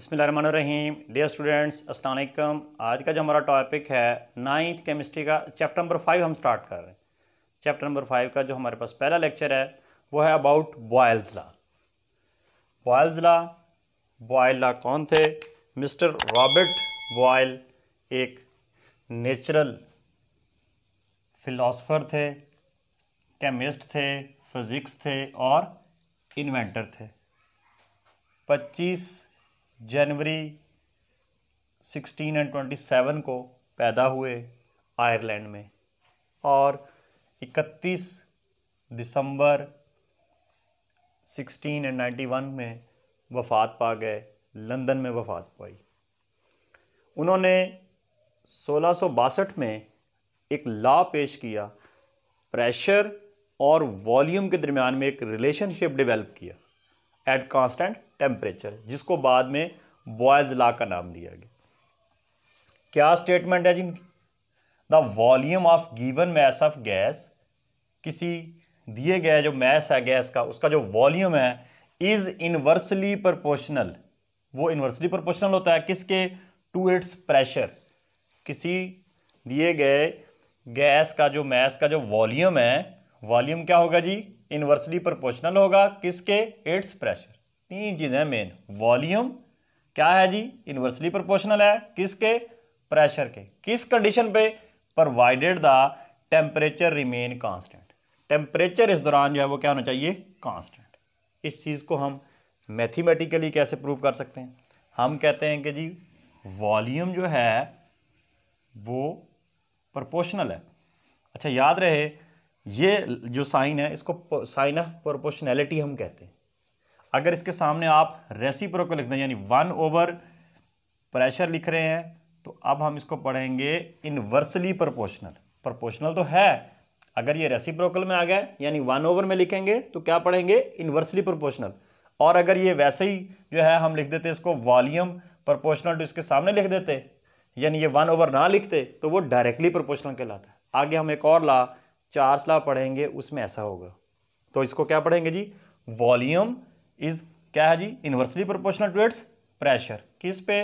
बिसमीम dear students असलकम आज का जो हमारा टॉपिक है नाइन्थ केमिस्ट्री का चैप्टर नंबर फाइव हम स्टार्ट कर रहे हैं चैप्टर नंबर फाइव का जो हमारे पास पहला लेक्चर है वो है about Boyle's law Boyle's law Boyle law कौन थे मिस्टर रॉबर्ट बॉयल एक नेचुरल फिलोसफर थे केमिस्ट थे फिज़िक्स थे और इन्वेंटर थे 25 जनवरी 16 एंड 27 को पैदा हुए आयरलैंड में और 31 दिसंबर 16 एंड 91 में वफात पा गए लंदन में वफात पाई उन्होंने सोलह में एक लॉ पेश किया प्रेशर और वॉल्यूम के दरमियान में एक रिलेशनशिप डेवलप किया एट कांस्टेंट टेम्परेचर जिसको बाद में बॉयज़ ला का नाम दिया गया क्या स्टेटमेंट है जिनकी the volume of given mass of gas किसी दिए गए जो मैस है गैस का उसका जो वॉल्यूम है इज़ इन्वर्सली प्रोपोर्शनल वो इनवर्सली प्रोपोर्शनल होता है किसके टू इट्स प्रेशर किसी दिए गए गैस का जो मैस का जो वॉल्यूम है वॉल्यूम क्या होगा जी इन्वर्सली प्रोपोर्शनल होगा किसके इट्स प्रेशर तीन चीज़ें मेन वॉल्यूम क्या है जी इनवर्सली प्रोपोर्शनल है किसके प्रेशर के किस कंडीशन पे provided the temperature remain constant temperature इस दौरान जो है वो क्या होना चाहिए कांस्टेंट इस चीज़ को हम मैथमेटिकली कैसे प्रूव कर सकते हैं हम कहते हैं कि जी वॉल्यूम जो है वो प्रोपोर्शनल है अच्छा याद रहे ये जो साइन है इसको साइन ऑफ प्रोपोर्शनैलिटी हम कहते हैं अगर इसके सामने आप रेसीप्रोकल को लिख दें यानी वन ओवर प्रेशर लिख रहे हैं तो अब हम इसको पढ़ेंगे इनवर्सली प्रोपोर्शनल प्रोपोर्शनल तो है अगर ये प्रोकल में आ गए यानी वन ओवर में लिखेंगे तो क्या पढ़ेंगे इनवर्सली प्रोपोर्शनल और अगर ये वैसे ही जो है हम लिख देते इसको वॉल्यूम प्रोपोर्शनल टू इसके सामने लिख देते यानी ये वन ओवर ना लिखते तो वो डायरेक्टली प्रोपोर्शनल कहलाता है आगे हम एक और ला चार्स ला पढ़ेंगे उसमें ऐसा होगा तो इसको क्या पढ़ेंगे जी वॉल्यूम इज क्या है जी inversely proportional to its pressure किस पे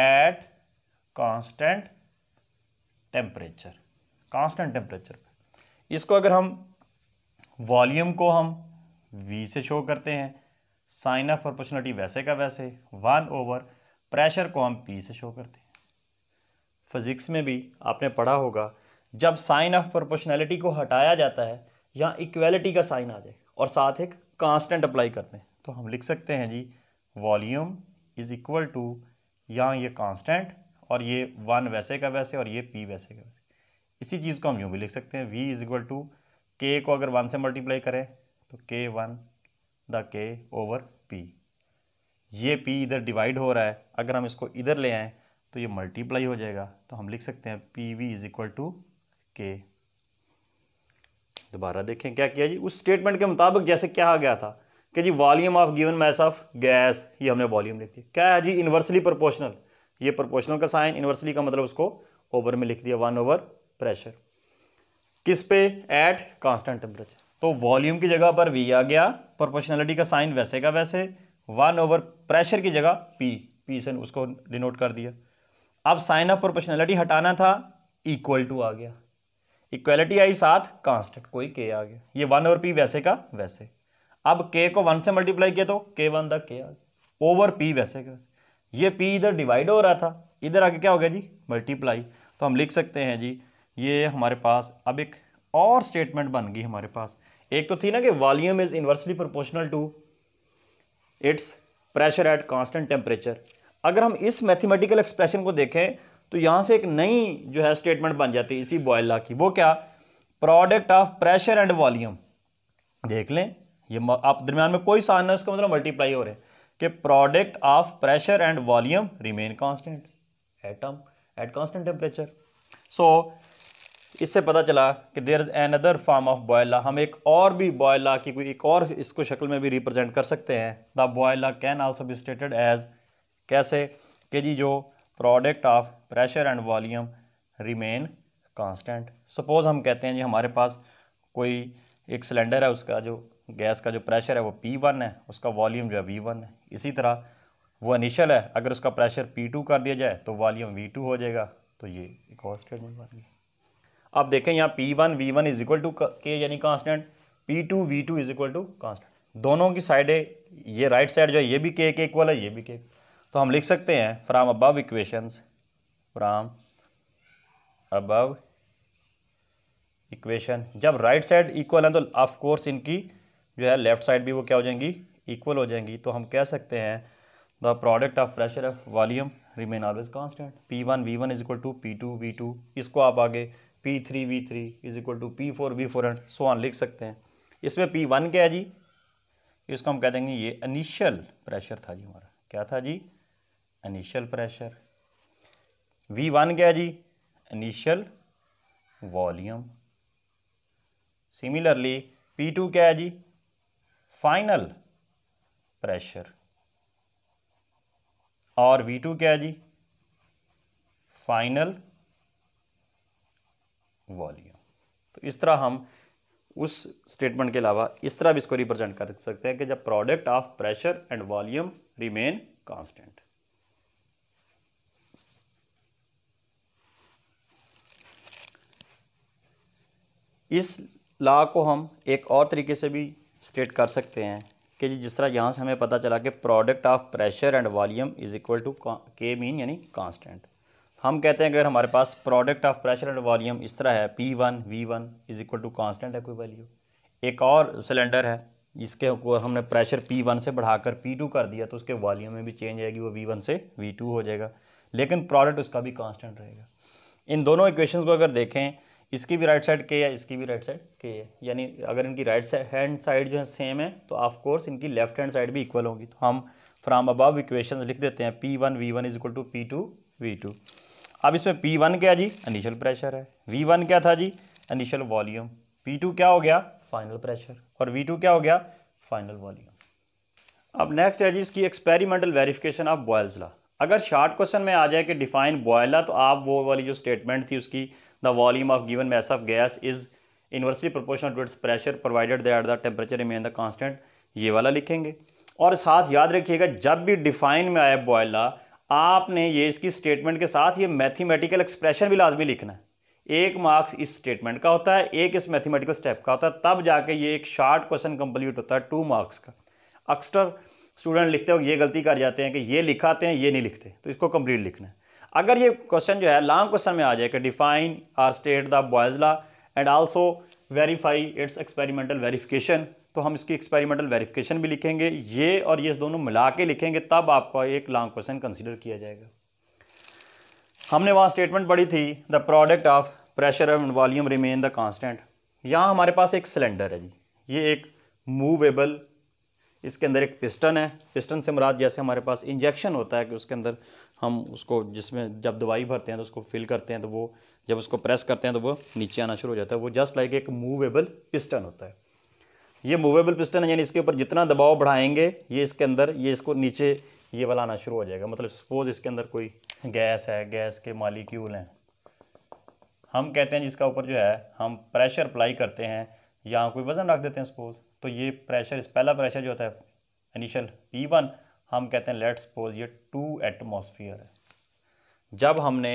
at constant temperature constant temperature पे इसको अगर हम वॉल्यूम को हम v से शो करते हैं साइन ऑफ प्रोपोर्शनलिटी वैसे का वैसे वन ओवर प्रेशर को हम p से शो करते हैं फिज़िक्स में भी आपने पढ़ा होगा जब साइन ऑफ प्रोपोर्शनैलिटी को हटाया जाता है यहाँ इक्वेलिटी का साइन आ जाए और साथ एक कांस्टेंट अप्लाई करते हैं तो हम लिख सकते हैं जी वॉल्यूम इज़ इक्वल टू यहाँ ये कांस्टेंट और ये वन वैसे का वैसे और ये पी वैसे का वैसे इसी चीज़ को हम यूँ भी लिख सकते हैं वी इज़ इक्वल टू के को अगर वन से मल्टीप्लाई करें तो K one the K over P ये पी इधर डिवाइड हो रहा है अगर हम इसको इधर ले आएँ तो ये मल्टीप्लाई हो जाएगा तो हम लिख सकते हैं P V is equal to K दोबारा देखें क्या किया जी उस स्टेटमेंट के मुताबिक जैसे क्या आ गया था कि जी volume of given mass of gas ये हमने वॉल्यूम लिख दिया क्या है जी इन्वर्सली प्रोपोर्शनल ये प्रोपोर्शनल का साइन इन्वर्सली का मतलब उसको ओवर में लिख दिया वन ओवर प्रेशर किस पे एट कांस्टेंट टेम्परेचर तो वॉल्यूम की जगह पर वी आ गया प्रोपोर्शनलिटी का साइन वैसे का वैसे वन ओवर प्रेशर की जगह पी पी से उसको डिनोट कर दिया अब साइन ऑफ प्रोपोर्शनलिटी हटाना था इक्वल टू आ गया इक्वलिटी आई साथ कांस्टेंट कोई के आ गया ये वन ओवर पी वैसे का वैसे अब के को वन से मल्टीप्लाई किया तो K one the K over P वैसे के वैसे ये पी इधर डिवाइड हो रहा था इधर आगे क्या हो गया जी मल्टीप्लाई तो हम लिख सकते हैं जी ये हमारे पास अब एक और स्टेटमेंट बन गई हमारे पास एक तो थी ना कि volume is inversely proportional to its pressure at constant temperature अगर हम इस मैथमेटिकल एक्सप्रेशन को देखें तो यहाँ से एक नई जो है स्टेटमेंट बन जाती है इसी बॉयला की वो क्या product of pressure and volume देख लें ये आप दरमियान में कोई सान है उसका मतलब मल्टीप्लाई हो रहे है कि product of pressure and volume remain constant atom at constant temperature so इससे पता चला कि there is an other form of Boyle law हम एक और भी बॉयला की कोई एक और इसको शक्ल में भी रिप्रेजेंट कर सकते हैं the Boyle law can also be stated as कैसे कि जी जो product of pressure and volume remain constant suppose हम कहते हैं जी हमारे पास कोई एक सिलेंडर है उसका जो गैस का जो प्रेशर है वो पी वन है उसका वॉल्यूम जो है वी वन है इसी तरह वो इनिशियल है अगर उसका प्रेशर पी टू कर दिया जाए तो वॉल्यूम वी टू हो जाएगा तो ये एक और स्टेटमेंट बन गई अब देखें यहाँ P one V one is equal to K यानी constant P two V two is equal to constant दोनों की साइडें ये राइट साइड जो है ये भी के के इक्वल है ये भी के तो हम लिख सकते हैं from above equations from above equation जब राइट साइड इक्वल है तो ऑफ कोर्स इनकी जो है लेफ़्ट साइड भी वो क्या हो जाएंगी इक्वल हो जाएंगी तो हम कह सकते हैं the product of pressure of volume remain always constant P one V one is equal to P two V two इसको आप आगे P three V three is equal to P four V four and so on लिख सकते हैं इसमें P one क्या है जी इसको हम कह देंगे ये इनिशियल प्रेशर था जी हमारा क्या था जी इनिशियल प्रेशर वी वन क्या है जी initial volume similarly P two क्या है जी फाइनल प्रेशर और वी टू क्या है जी फाइनल वॉल्यूम तो इस तरह हम उस स्टेटमेंट के अलावा इस तरह भी इसको रिप्रेजेंट कर सकते हैं कि जब product of pressure and volume remain constant इस लॉ को हम एक और तरीके से भी स्टेट कर सकते हैं कि जी जिस तरह यहाँ से हमें पता चला कि product of pressure and volume is equal to के मीन यानी कांस्टेंट तो हम कहते हैं अगर हमारे पास product of pressure and volume इस तरह है P one V one is equal to constant है कोई वैल्यू एक और सिलेंडर है जिसके हमने प्रेशर पी वन से बढ़ाकर पी टू कर दिया तो उसके वॉल्यूम में भी चेंज आएगी वो वी वन से वी टू हो जाएगा लेकिन प्रोडक्ट उसका भी कॉन्स्टेंट रहेगा इन दोनों इक्वेशन को अगर देखें इसकी भी राइट साइड के है इसकी भी राइट साइड के है यानी अगर इनकी राइट साइड हैंड साइड जो है सेम है तो ऑफ कोर्स इनकी लेफ्ट हैंड साइड भी इक्वल होगी तो हम फ्राम अबाव इक्वेशन लिख देते हैं P one V one is equal to P two V two अब इसमें पी वन क्या जी इनिशियल प्रेशर है वी वन क्या था जी इनिशियल वॉल्यूम पी टू क्या हो गया फाइनल प्रेशर और वी टू क्या हो गया फाइनल वॉल्यूम अब नेक्स्ट है जी इसकी experimental verification of Boyle's law अगर शार्ट क्वेश्चन में आ जाए कि डिफाइन बॉयला तो आप वो वाली जो स्टेटमेंट थी उसकी the volume of given mass of gas is inversely proportional to its pressure provided that the temperature remain the constant ये वाला लिखेंगे और साथ याद रखिएगा जब भी डिफाइन में आए बॉयला आपने ये इसकी स्टेटमेंट के साथ ये मैथीमेटिकल एक्सप्रेशन भी लाजमी लिखना है एक मार्क्स इस स्टेटमेंट का होता है एक इस मैथमेटिकल स्टेप का होता है तब जाके ये एक शार्ट क्वेश्चन कंप्लीट होता है टू मार्क्स का अक्सर स्टूडेंट लिखते वक्त ये गलती कर जाते हैं कि ये लिखाते हैं ये नहीं लिखते तो इसको कंप्लीट लिखना है अगर ये क्वेश्चन जो है लॉन्ग क्वेश्चन में आ जाए कि define or state the Boyle's and also verify its experimental verification तो हम इसकी एक्सपेरिमेंटल वेरिफिकेशन भी लिखेंगे ये और ये दोनों मिला के लिखेंगे तब आपका एक लॉन्ग क्वेश्चन कंसिडर किया जाएगा हमने वहाँ स्टेटमेंट पढ़ी थी the product of pressure and volume remain the constant यहाँ हमारे पास एक सिलेंडर है जी ये एक मूवेबल इसके अंदर एक पिस्टन है पिस्टन से मुराद जैसे हमारे पास इंजेक्शन होता है कि उसके अंदर हम उसको जिसमें जब दवाई भरते हैं तो उसको फिल करते हैं तो वो जब उसको प्रेस करते हैं तो वो नीचे आना शुरू हो जाता है वो जस्ट लाइक एक मूवेबल पिस्टन होता है ये मूवेबल पिस्टन है यानी इसके ऊपर जितना दबाव बढ़ाएंगे ये इसके अंदर ये इसको नीचे ये वाला आना शुरू हो जाएगा मतलब सपोज़ इसके अंदर कोई गैस है गैस के मालिक्यूल हैं हम कहते हैं जिसका ऊपर जो है हम प्रेशर अप्लाई करते हैं या कोई वज़न रख देते हैं सपोज़ तो ये प्रेशर इस पहला प्रेशर जो होता है इनिशियल पी वन हम कहते हैं लेट्स सपोज ये टू एटमोसफियर है जब हमने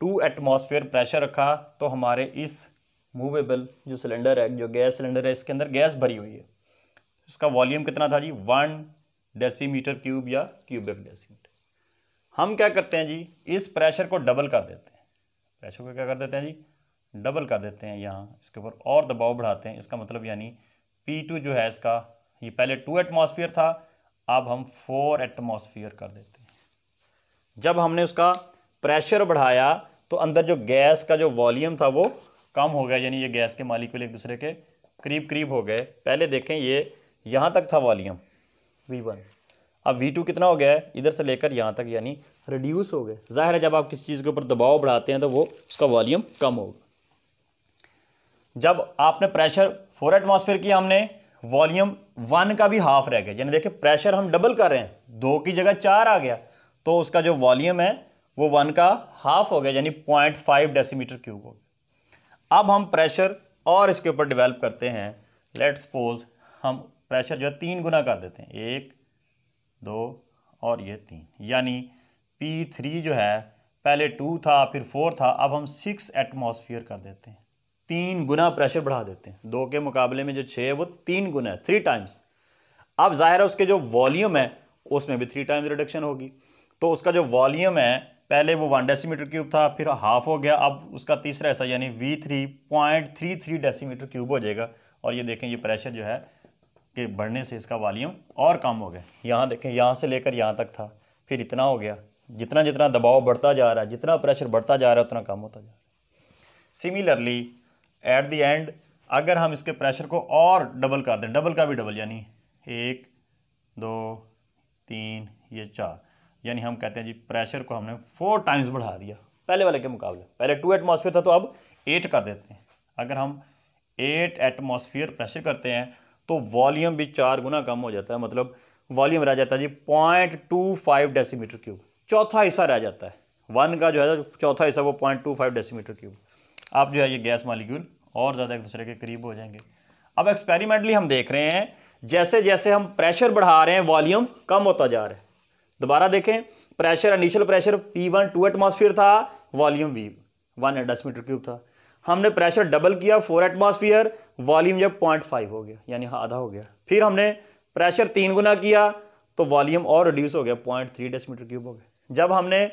टू एटमोसफियर प्रेशर रखा तो हमारे इस मूवेबल जो सिलेंडर है जो गैस सिलेंडर है इसके अंदर गैस भरी हुई है इसका वॉल्यूम कितना था जी वन डेसीमीटर क्यूब या क्यूबिक डेसीमीटर हम क्या करते हैं जी इस प्रेशर को डबल कर देते हैं प्रेशर को क्या कर देते हैं जी डबल कर देते हैं यहाँ इसके ऊपर और दबाव बढ़ाते हैं इसका मतलब यानी पी टू जो है इसका ये पहले टू एटमोसफियर था अब हम फोर एटमोसफियर कर देते हैं जब हमने उसका प्रेशर बढ़ाया तो अंदर जो गैस का जो वॉल्यूम था वो कम हो गया यानी ये गैस के मालिक्यूल एक दूसरे के करीब करीब हो गए पहले देखें ये यहाँ तक था वॉल्यूम वी वन अब वी टू कितना हो गया है इधर से लेकर यहाँ तक यानी रिड्यूस हो गए ज़ाहिर है जब आप किसी चीज़ के ऊपर दबाव बढ़ाते हैं तो वो उसका वॉल्यूम कम होगा जब आपने प्रेशर फोर एटमॉस्फेयर किया हमने वॉल्यूम वन का भी हाफ रह गया यानी देखिए प्रेशर हम डबल कर रहे हैं दो की जगह चार आ गया तो उसका जो वॉल्यूम है वो वन का हाफ हो गया यानी पॉइंट फाइव डेसीमीटर क्यूब हो गया अब हम प्रेशर और इसके ऊपर डिवेल्प करते हैं लेट सपोज हम प्रेशर जो है तीन गुना कर देते हैं एक दो और ये तीन यानी पी थ्री जो है पहले टू था फिर फोर था अब हम सिक्स एटमोसफियर कर देते हैं तीन गुना प्रेशर बढ़ा देते हैं दो के मुकाबले में जो छः है वो तीन गुना है थ्री टाइम्स अब जाहिर है उसके जो वॉल्यूम है उसमें भी थ्री टाइम्स रिडक्शन होगी तो उसका जो वॉल्यूम है पहले वो वन डेसीमीटर क्यूब था फिर हाफ हो गया अब उसका तीसरा ऐसा यानी V three point three three decimetre cube हो जाएगा और ये देखें ये प्रेशर जो है कि बढ़ने से इसका वॉल्यूम और कम हो गया यहाँ देखें यहाँ से लेकर यहाँ तक था फिर इतना हो गया जितना जितना दबाव बढ़ता जा रहा है जितना प्रेशर बढ़ता जा रहा है उतना कम होता जा रहा है सिमिलरली एट द एंड अगर हम इसके प्रेशर को और डबल कर दें डबल का भी डबल यानी एक दो तीन ये चार यानी हम कहते हैं जी प्रेशर को हमने फोर टाइम्स बढ़ा दिया पहले वाले के मुकाबले पहले टू एटमॉस्फेयर था तो अब एट कर देते हैं अगर हम एट एटमॉस्फेयर प्रेशर करते हैं तो वॉल्यूम भी चार गुना कम हो जाता है मतलब वॉल्यूम रह जाता है जी point two five decimetre cube चौथा हिस्सा रह जाता है वन का जो है चौथा हिस्सा वो point two five decimetre cube आप जो है ये गैस मालिक्यूल और ज़्यादा एक दूसरे के करीब हो जाएंगे अब एक्सपेरिमेंटली हम देख रहे हैं जैसे जैसे हम प्रेशर बढ़ा रहे हैं वॉल्यूम कम होता जा रहा है दोबारा देखें pressure initial pressure P one two atmosphere था वॉल्यूम भी वन दस मीटर क्यूब था हमने प्रेशर डबल किया फोर एटमोसफियर वॉल्यूम जब पॉइंट फाइव हो गया यानी आधा हो गया फिर हमने प्रेशर तीन गुना किया तो वॉल्यूम और रिड्यूस हो गया पॉइंट थ्री मीटर क्यूब हो गया जब हमने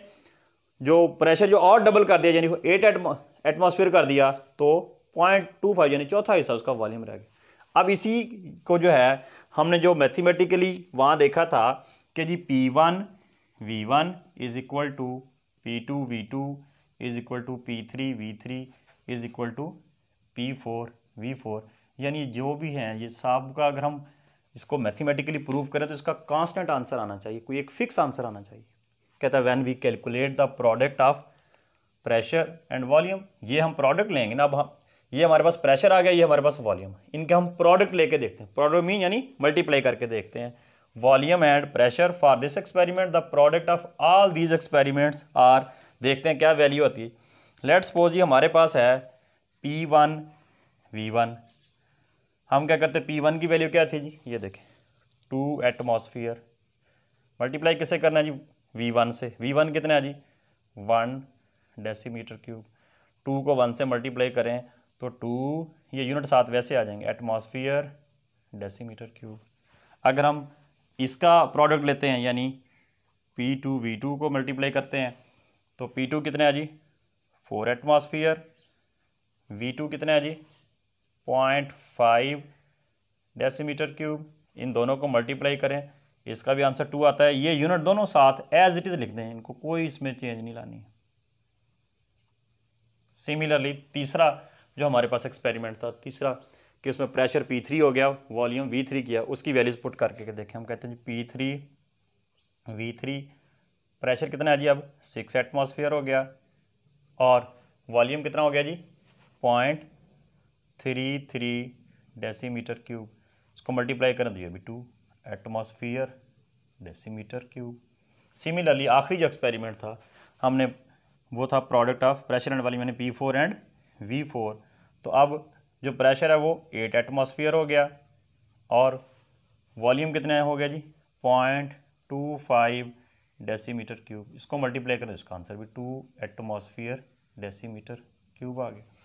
जो प्रेशर जो और डबल कर दिया यानी एट एटमो एटमॉस्फेयर कर दिया तो पॉइंट टू फाइव यानी चौथा हिस्सा उसका वॉल्यूम रह गया अब इसी को जो है हमने जो मैथमेटिकली वहाँ देखा था कि जी P one V one is equal to P two V two is equal to P three V three is equal to P four V four यानी जो भी हैं ये सब का अगर हम इसको मैथमेटिकली प्रूव करें तो इसका कांस्टेंट आंसर आना चाहिए कोई एक फिक्स आंसर आना चाहिए कहता है when we calculate the product of pressure and volume ये हम प्रोडक्ट लेंगे ना अब हम ये हमारे पास प्रेशर आ गया ये हमारे पास वॉल्यूम इनके हम प्रोडक्ट लेके देखते हैं प्रोडक्ट मीन यानी मल्टीप्लाई करके देखते हैं volume and pressure for this experiment the product of all these experiments are देखते हैं क्या वैल्यू होती है लेट सपोज ये हमारे पास है पी वन वी वन हम क्या करते हैं पी वन की वैल्यू क्या थी जी ये देखें टू एटमोसफियर मल्टीप्लाई किससे करना है जी वी वन से वी वन कितना है जी वन डेसीमीटर क्यूब टू को वन से मल्टीप्लाई करें तो टू ये यूनिट साथ वैसे आ जाएंगे एटमॉस्फियर डेसीमीटर क्यूब अगर हम इसका प्रोडक्ट लेते हैं यानी पी टू वी टू को मल्टीप्लाई करते हैं तो पी टू कितने आ जी फोर एटमॉस्फियर वी टू कितने आ जी पॉइंट फाइव डेसीमीटर क्यूब इन दोनों को मल्टीप्लाई करें इसका भी आंसर टू आता है ये यूनिट दोनों साथ एज इट इज़ लिख दें इनको कोई इसमें चेंज नहीं लानी है सिमिलरली तीसरा जो हमारे पास एक्सपेरिमेंट था तीसरा कि उसमें प्रेशर पी थ्री हो गया वॉल्यूम वी थ्री किया उसकी वैल्यूज पुट करके के देखें हम कहते हैं जी P three V three pressure कितना है जी अब सिक्स एटमोसफियर हो गया और वॉल्यूम कितना हो गया जी point three three decimetre cube इसको मल्टीप्लाई करें तो ये भी two atmosphere decimetre cube similarly आखिरी जो एक्सपेरिमेंट था हमने वो था product of pressure and volume यानी P four and V four तो अब जो प्रेशर है वो एट एटमोसफियर हो गया और वॉल्यूम कितने हो गया जी point two five decimetre cube इसको मल्टीप्लाई करें इसका आंसर भी टू एटमोसफियर डेसीमीटर क्यूब आ गया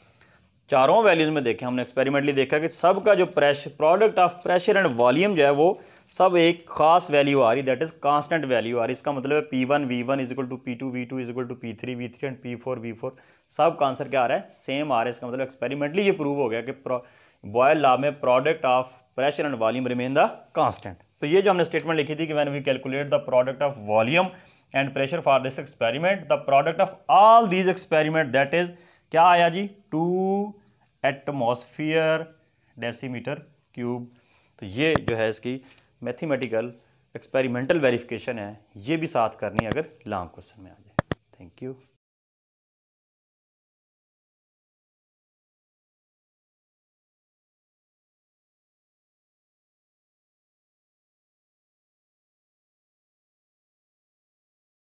चारों वैल्यूज़ में देखें हमने एक्सपेरिमेंटली देखा कि सब का जो pressure product of pressure and volume जो है वो सब एक खास वैल्यू आ रही दैट इज़ कांस्टेंट वैल्यू आ रही इसका मतलब है P one V one is equal to P two V two is equal to P three V three and P four V four सब का आंसर क्या आ रहा है सेम आ रहा है इसका मतलब एक्सपेरिमेंटली ये प्रूव हो गया कि बॉयल लॉ में product of pressure and volume remain the constant तो ये जो हमने स्टेटमेंट लिखी थी कि when we calculate the product of volume and pressure for this experiment the product of all these experiment that is क्या आया जी टू एटमोसफियर डेसीमीटर क्यूब तो ये जो है इसकी मैथमेटिकल एक्सपेरिमेंटल वेरिफिकेशन है ये भी साथ करनी है अगर लॉन्ग क्वेश्चन में आ जाए थैंक यू